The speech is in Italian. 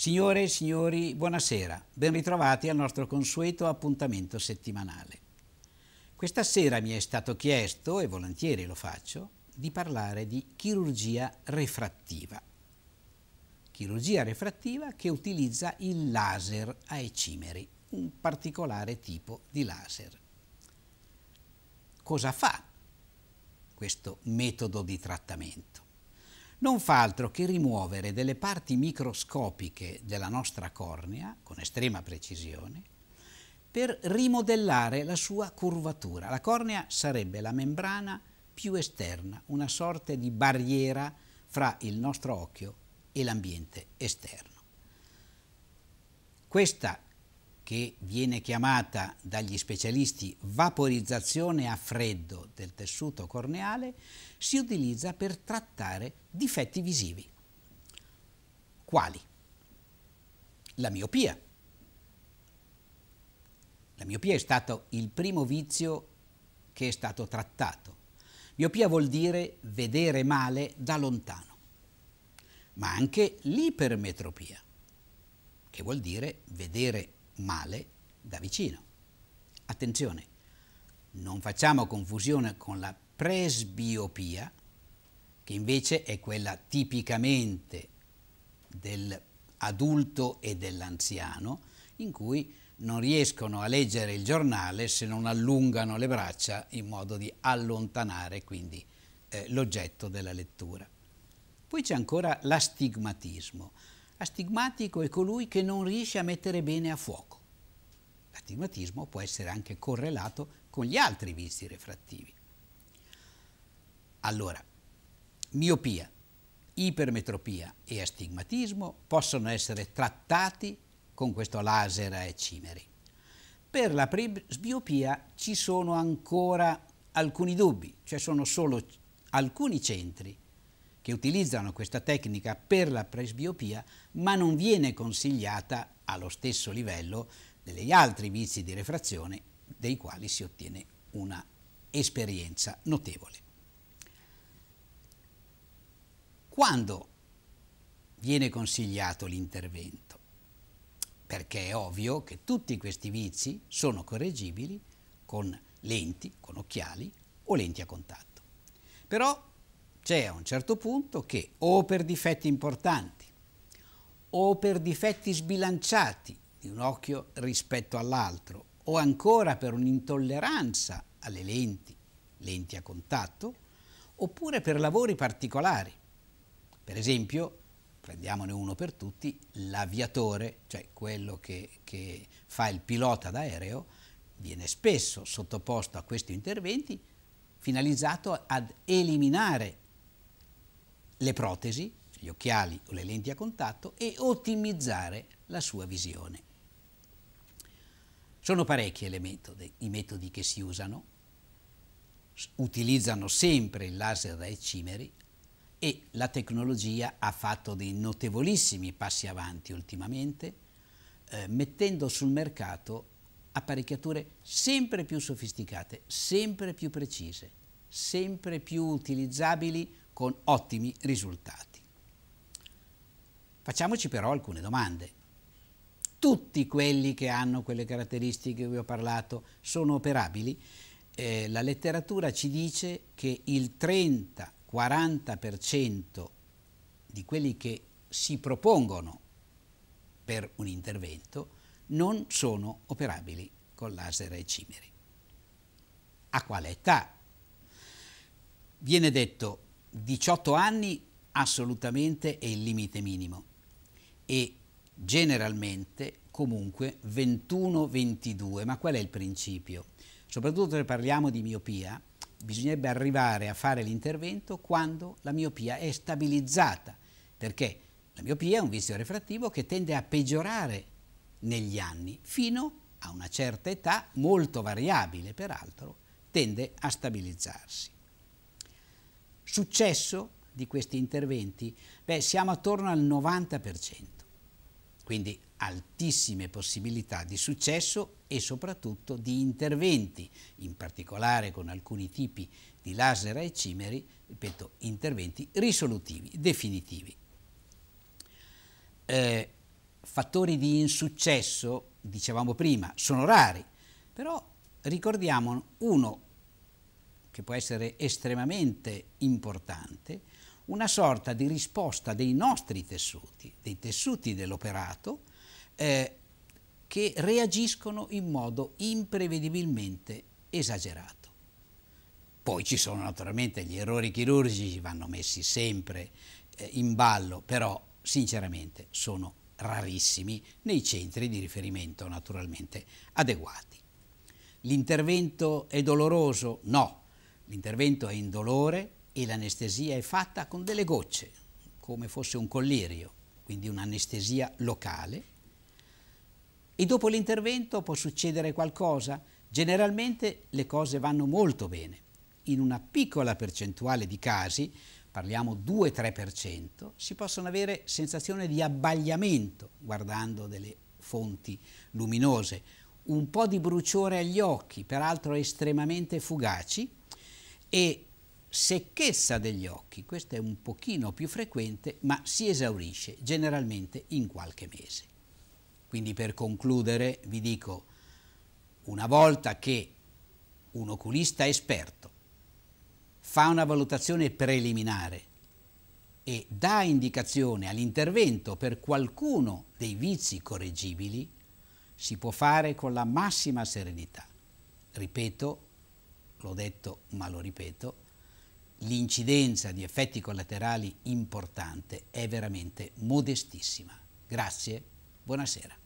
Signore e signori, buonasera, ben ritrovati al nostro consueto appuntamento settimanale. Questa sera mi è stato chiesto, e volentieri lo faccio, di parlare di chirurgia refrattiva. Chirurgia refrattiva che utilizza il laser a ecimeri, un particolare tipo di laser. Cosa fa questo metodo di trattamento? non fa altro che rimuovere delle parti microscopiche della nostra cornea, con estrema precisione, per rimodellare la sua curvatura. La cornea sarebbe la membrana più esterna, una sorta di barriera fra il nostro occhio e l'ambiente esterno. Questa che viene chiamata dagli specialisti vaporizzazione a freddo del tessuto corneale, si utilizza per trattare difetti visivi. Quali? La miopia. La miopia è stato il primo vizio che è stato trattato. Miopia vuol dire vedere male da lontano, ma anche l'ipermetropia, che vuol dire vedere male da vicino. Attenzione, non facciamo confusione con la presbiopia, che invece è quella tipicamente dell'adulto e dell'anziano, in cui non riescono a leggere il giornale se non allungano le braccia in modo di allontanare quindi eh, l'oggetto della lettura. Poi c'è ancora l'astigmatismo. Astigmatico è colui che non riesce a mettere bene a fuoco. L'astigmatismo può essere anche correlato con gli altri vizi refrattivi. Allora, miopia, ipermetropia e astigmatismo possono essere trattati con questo laser a eccimeri. Per la presbiopia ci sono ancora alcuni dubbi, cioè sono solo alcuni centri che utilizzano questa tecnica per la presbiopia, ma non viene consigliata allo stesso livello degli altri vizi di refrazione dei quali si ottiene una esperienza notevole. Quando viene consigliato l'intervento? Perché è ovvio che tutti questi vizi sono correggibili con lenti, con occhiali o lenti a contatto. Però c'è a un certo punto che o per difetti importanti o per difetti sbilanciati di un occhio rispetto all'altro o ancora per un'intolleranza alle lenti, lenti a contatto, oppure per lavori particolari. Per esempio, prendiamone uno per tutti, l'aviatore, cioè quello che, che fa il pilota d'aereo, viene spesso sottoposto a questi interventi finalizzato ad eliminare le protesi, gli occhiali o le lenti a contatto e ottimizzare la sua visione. Sono parecchie le metodi, i metodi che si usano, utilizzano sempre il laser da eccimeri e la tecnologia ha fatto dei notevolissimi passi avanti ultimamente, eh, mettendo sul mercato apparecchiature sempre più sofisticate, sempre più precise, sempre più utilizzabili con ottimi risultati. Facciamoci però alcune domande. Tutti quelli che hanno quelle caratteristiche di cui ho parlato sono operabili? Eh, la letteratura ci dice che il 30-40% di quelli che si propongono per un intervento non sono operabili con laser e cimeri. A quale età Viene detto 18 anni assolutamente è il limite minimo e generalmente comunque 21-22, ma qual è il principio? Soprattutto se parliamo di miopia, bisognerebbe arrivare a fare l'intervento quando la miopia è stabilizzata, perché la miopia è un vizio refrattivo che tende a peggiorare negli anni, fino a una certa età molto variabile peraltro, tende a stabilizzarsi. Successo di questi interventi? Beh, siamo attorno al 90%, quindi altissime possibilità di successo e soprattutto di interventi, in particolare con alcuni tipi di laser e cimeri, ripeto, interventi risolutivi, definitivi. Eh, fattori di insuccesso, dicevamo prima, sono rari, però ricordiamo uno che può essere estremamente importante, una sorta di risposta dei nostri tessuti, dei tessuti dell'operato, eh, che reagiscono in modo imprevedibilmente esagerato. Poi ci sono naturalmente gli errori chirurgici, vanno messi sempre eh, in ballo, però sinceramente sono rarissimi nei centri di riferimento naturalmente adeguati. L'intervento è doloroso? No, L'intervento è indolore e l'anestesia è fatta con delle gocce, come fosse un collirio, quindi un'anestesia locale. E dopo l'intervento può succedere qualcosa? Generalmente le cose vanno molto bene. In una piccola percentuale di casi, parliamo 2-3%, si possono avere sensazioni di abbagliamento guardando delle fonti luminose, un po' di bruciore agli occhi, peraltro estremamente fugaci, e secchezza degli occhi, questo è un pochino più frequente, ma si esaurisce generalmente in qualche mese. Quindi per concludere vi dico, una volta che un oculista esperto fa una valutazione preliminare e dà indicazione all'intervento per qualcuno dei vizi correggibili, si può fare con la massima serenità. Ripeto, l'ho detto ma lo ripeto, l'incidenza di effetti collaterali importante è veramente modestissima. Grazie, buonasera.